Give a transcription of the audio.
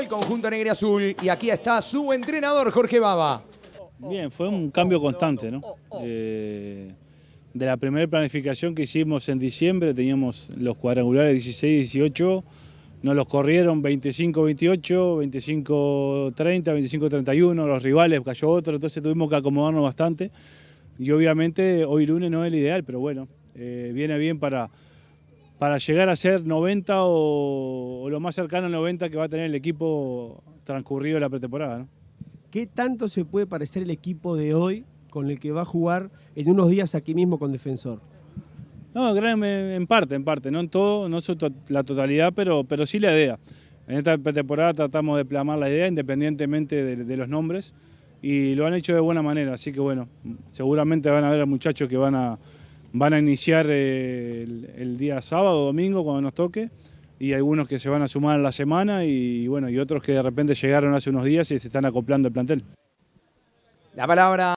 el conjunto negro azul y aquí está su entrenador Jorge Baba. Bien, fue un cambio constante, ¿no? Eh, de la primera planificación que hicimos en diciembre teníamos los cuadrangulares 16 18, nos los corrieron 25 28, 25 30, 25 31, los rivales cayó otro, entonces tuvimos que acomodarnos bastante y obviamente hoy lunes no es el ideal, pero bueno, eh, viene bien para para llegar a ser 90 o, lo más cercano a 90 que va a tener el equipo transcurrido la pretemporada. ¿Qué tanto se puede parecer el equipo de hoy con el que va a jugar en unos días aquí mismo con Defensor? No, en parte, en parte, no en todo, no la totalidad, pero, pero sí la idea. En esta pretemporada tratamos de plamar la idea independientemente de, de los nombres y lo han hecho de buena manera, así que bueno, seguramente van a haber muchachos que van a van a iniciar eh, el, día sábado domingo cuando nos toque y algunos que se van a sumar en la semana y bueno, y otros que de repente llegaron hace unos días y se están acoplando al plantel. La palabra